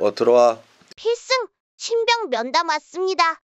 어, 들어와. 필승! 신병 면담 왔습니다.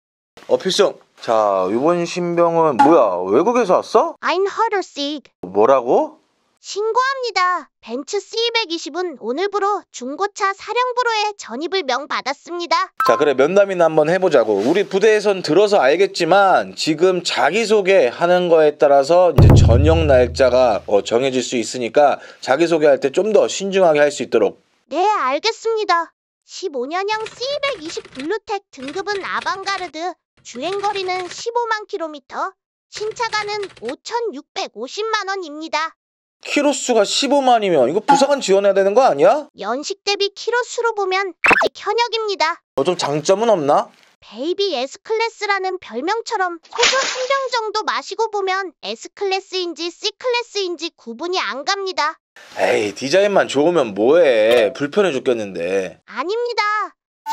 어, 필승. 자, 이번 신병은 뭐야? 외국에서 왔어? Ein h ö r e r s i g 뭐라고? 신고합니다. 벤츠 c 1 2 0은 오늘부로 중고차 사령부로에 전입을 명받았습니다. 자, 그래 면담이나 한번 해보자고. 우리 부대에선 들어서 알겠지만 지금 자기소개 하는 거에 따라서 이제 전역 날짜가 어, 정해질 수 있으니까 자기소개할 때 좀 더 신중하게 할 수 있도록. 네, 알겠습니다. 15년형 C220 블루텍 등급은 아방가르드, 주행거리는 15만 킬로미터, 신차가는 5,650만 원입니다. 키로수가 15만이면 이거 부상은 지원해야 되는 거 아니야? 연식 대비 키로수로 보면 아직 현역입니다. 너좀 어, 장점은 없나? 베이비 S클래스라는 별명처럼 소주 한 병 정도 마시고 보면 S클래스인지 C클래스인지 구분이 안 갑니다. 에이 디자인만 좋으면 뭐해 불편해 죽겠는데 아닙니다.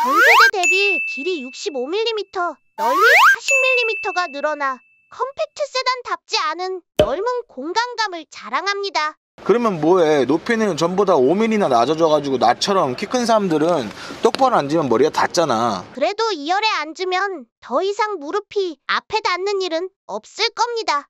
전 세대 대비 길이 65mm, 넓이 40mm가 늘어나 컴팩트 세단답지 않은 넓은 공간감을 자랑합니다. 그러면 뭐해 높이는 전보다 5mm나 낮아져가지고 나처럼 키 큰 사람들은 똑바로 앉으면 머리가 닿잖아 그래도 2열에 앉으면 더 이상 무릎이 앞에 닿는 일은 없을 겁니다.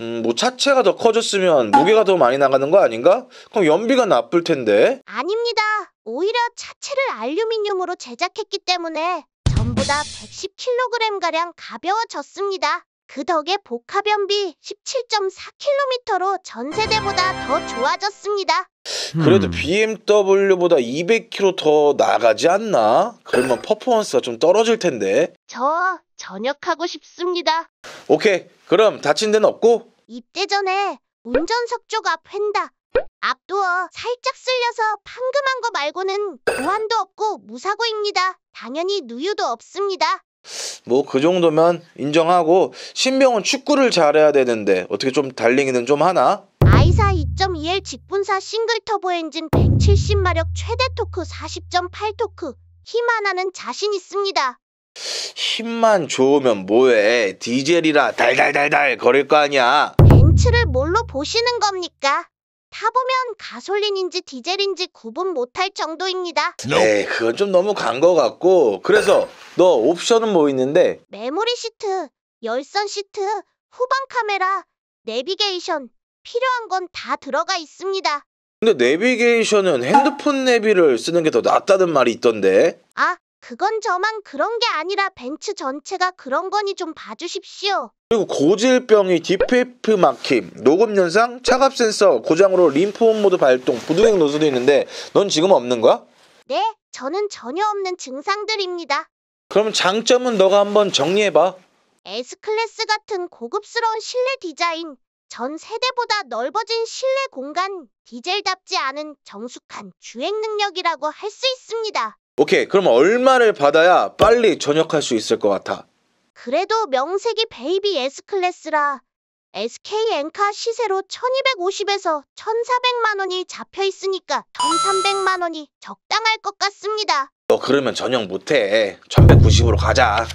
음, 뭐 차체가 더 커졌으면 무게가 더 많이 나가는 거 아닌가? 그럼 연비가 나쁠 텐데. 아닙니다. 오히려 차체를 알루미늄으로 제작했기 때문에 전부 다 110kg 가량 가벼워졌습니다. 그 덕에 복합연비 17.4km로 전 세대보다 더 좋아졌습니다. 음. 그래도 BMW보다 200km 더 나가지 않나? 그러면 아. 퍼포먼스가 좀 떨어질 텐데. 저 전역하고 싶습니다. 오케이. 그럼 다친 데는 없고? 입대 전에 운전석 쪽앞 횡다. 앞도어 살짝 쓸려서 판금한 거 말고는 보안도 없고 무사고입니다. 당연히 누유도 없습니다. 뭐그 정도면 인정하고 신병은 축구를 잘해야 되는데 어떻게 좀 달리기는 좀 하나? 아이사 2.2L 직분사 싱글 터보 엔진 170마력 최대 토크 40.8 토크 힘 하나는 자신 있습니다. 힘만 좋으면 뭐해 디젤이라 달달달달 거릴 거 아니야 벤츠를 뭘로 보시는 겁니까? 타보면 가솔린인지 디젤인지 구분 못할 정도입니다. 네, 그건 좀 너무 간 것 같고 그래서 너 옵션은 뭐 있는데? 메모리 시트, 열선 시트, 후방 카메라, 내비게이션 필요한 건 다 들어가 있습니다. 근데 내비게이션은 핸드폰 내비를 쓰는 게 더 낫다는 말이 있던데 아, 그건 저만 그런 게 아니라 벤츠 전체가 그런 거니 좀 봐주십시오. 그리고 고질병이 디페이프 막힘, 녹음 현상, 차갑 센서 고장으로 림프온 모드 발동, 부동행 노수도 있는데 넌 지금 없는 거야? 네, 저는 전혀 없는 증상들입니다. 그럼 장점은 너가 한번 정리해봐. S클래스 같은 고급스러운 실내 디자인, 전 세대보다 넓어진 실내 공간, 디젤답지 않은 정숙한 주행 능력이라고 할 수 있습니다. 오케이 그럼 얼마를 받아야 빨리 전역할 수 있을 것 같아? 그래도 명색이 베이비 S클래스라 SK 엔카 시세로 1250에서 1400만 원이 잡혀 있으니까 1300만 원이 적당할 것 같습니다. 너 그러면 전역 못해 1190으로 가자